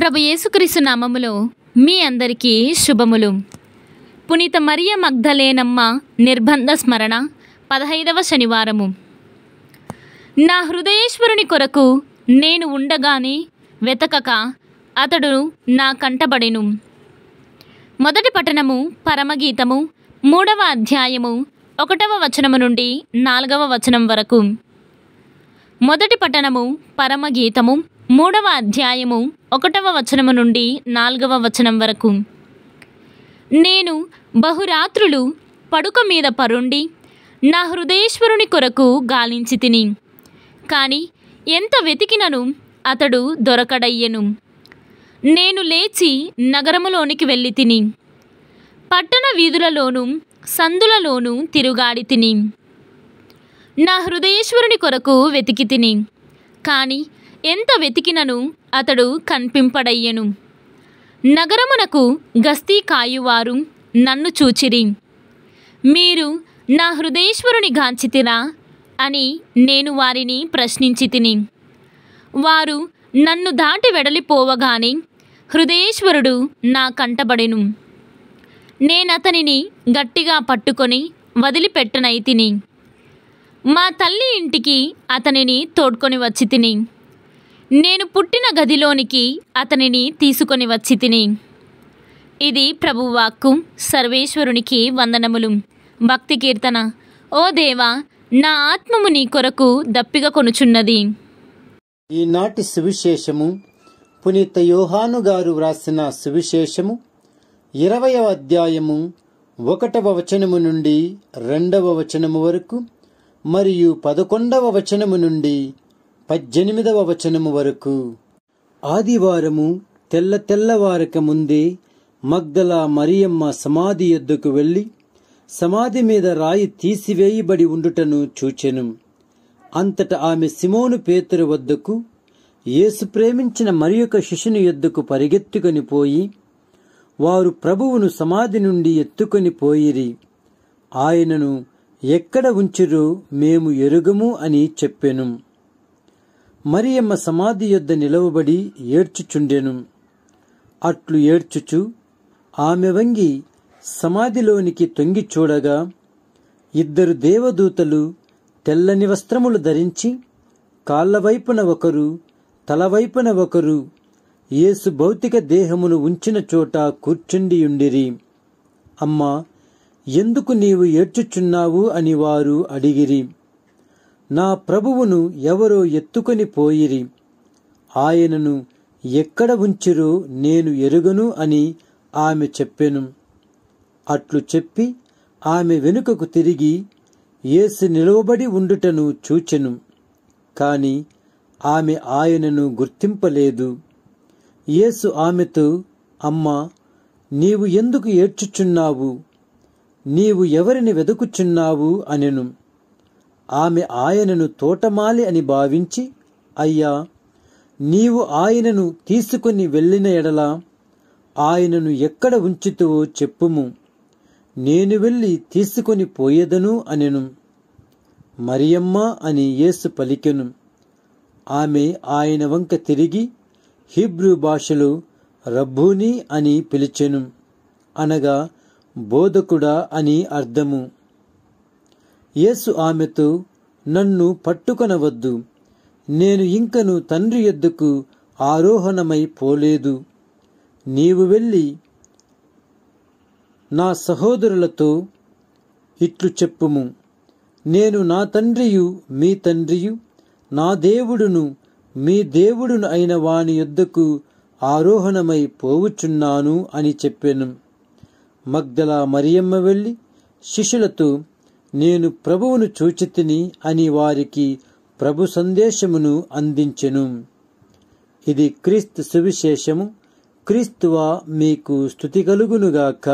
ప్రభు యేసుక్రీస్తు నామములో మీ అందరికీ శుభములు పునీత మరియ మగ్ధలేనమ్మ నిర్బంధ స్మరణ పదహైదవ శనివారము నా హృదయేశ్వరుని కొరకు నేను ఉండగానే వెతకక అతడు నా కంటబడెను మొదటి పఠనము పరమగీతము మూడవ అధ్యాయము ఒకటవ వచనము నుండి నాలుగవ వచనం వరకు మొదటి పఠనము పరమగీతము మూడవ అధ్యాయము ఒకటవ వచనము నుండి నాలుగవ వచనం వరకు నేను బహురాత్రులు పడుక మీద పరుండి నా హృదయేశ్వరుని కొరకు గాలించి తిని కానీ ఎంత వెతికినను అతడు దొరకడయ్యెను నేను లేచి నగరములోనికి వెళ్ళి తిని పట్టణ వీధులలోనూ సందులలోనూ తిరుగాడి తిని నా హృదయేశ్వరుని కొరకు వెతికి తిని కానీ ఎంత వెతికినను అతడు కనిపింపడయ్యెను నగరమునకు గస్తీ కాయువారు నన్ను చూచిరి మీరు నా హృదయేశ్వరుని గాంచితిరా అని నేను వారిని ప్రశ్నించి తిని వారు నన్ను దాటి వెడలిపోవగానే హృదయేశ్వరుడు నా కంటబడెను నేనతనిని గట్టిగా పట్టుకొని వదిలిపెట్టనై తిని మా తల్లి ఇంటికి అతనిని తోడ్కొని వచ్చి తిని నేను పుట్టిన గదిలోనికి అతనిని తీసుకొని వచ్చి తిని ఇది ప్రభువాక్కు సర్వేశ్వరునికి వందనములు భక్తి కీర్తన ఓ దేవా నా ఆత్మము నీ కొరకు దప్పిక కొనుచున్నది ఈనాటి సువిశేషము పునీత యోహాను గారు వ్రాసిన సువిశేషము ఇరవయవ అధ్యాయము ఒకటవ వచనము నుండి రెండవ వచనము వరకు మరియు పదకొండవ వచనము నుండి పద్దెనిమిదవ వచనము వరకు ఆదివారము తెల్ల తెల్లవారక ముందే మగ్దల మరియమ్మ సమాధి ఎద్దుకు వెళ్ళి సమాధి మీద రాయి తీసివేయబడి ఉండుటను చూచెను అంతట ఆమె సిమోను పేతురు వద్దకు యేసు ప్రేమించిన మరి యొక్క శిష్యుని ఎద్దుకు పరిగెత్తుకొని పోయి వారు ప్రభువును సమాధి నుండి ఎత్తుకొని పోయిరి ఆయనను ఎక్కడ ఉంచిరో మేము ఎరుగము అని చెప్పెను మరియమ్మ సమాధి యొద్ద నిలవబడి ఏడ్చుచుండెను అట్లు ఏడ్చుచు ఆమె వంగి సమాధిలోనికి తొంగి చూడగా ఇద్దరు దేవదూతలు తెల్లని వస్త్రములు ధరించి కాళ్ళవైపున ఒకరు తలవైపున ఒకరు యేసు భౌతిక దేహమును ఉంచిన చోట కూర్చుండియుండిరి అమ్మా ఎందుకు నీవు ఏడ్చుచున్నావు అని వారు అడిగిరి నా ప్రభువును ఎవరో ఎత్తుకొని పోయిరి ఆయనను ఎక్కడ ఉంచిరో నేను ఎరుగను అని ఆమె చెప్పెను అట్లు చెప్పి ఆమె వెనుకకు తిరిగి ఏసు నిలవబడి ఉండుటను చూచెను కాని ఆమె ఆయనను గుర్తింపలేదు యేసు ఆమెతో అమ్మా నీవు ఎందుకు ఏడ్చుచున్నావు నీవు ఎవరిని వెతుకుచున్నావు అనెను ఆమె ఆయనను తోటమాలి అని భావించి అయ్యా నీవు ఆయనను తీసుకుని వెళ్ళిన ఎడల ఆయనను ఎక్కడ ఉంచుతువో చెప్పుము నేను వెళ్ళి తీసుకొని పోయేదను అనెను మరియమ్మ అని యేసు పలికెను ఆమె ఆయన వంక తిరిగి హిబ్రూ భాషలో రబ్బూని అని పిలిచెను అనగా బోధకుడా అని అర్థము యేసు ఆమెతో నన్ను పట్టుకొనవద్దు నేను ఇంకను తండ్రి ఎద్దుకు ఆరోహణమై పోలేదు నీవు వెళ్ళి నా సహోదరులతో ఇట్లు చెప్పుము నేను నా తండ్రియు మీ తండ్రియు నా దేవుడును మీ దేవుడును అయిన వాని యొద్దకు ఆరోహణమై పోవుచున్నాను అని చెప్పాను మగ్దలా మరియమ్మ వెళ్ళి శిష్యులతో నేను ప్రభువును చూచితిని అని వారికి ప్రభు సందేశమును అందించెను ఇది క్రీస్తు సువిశేషము క్రీస్తువా మీకు స్థుతి కలుగునుగాక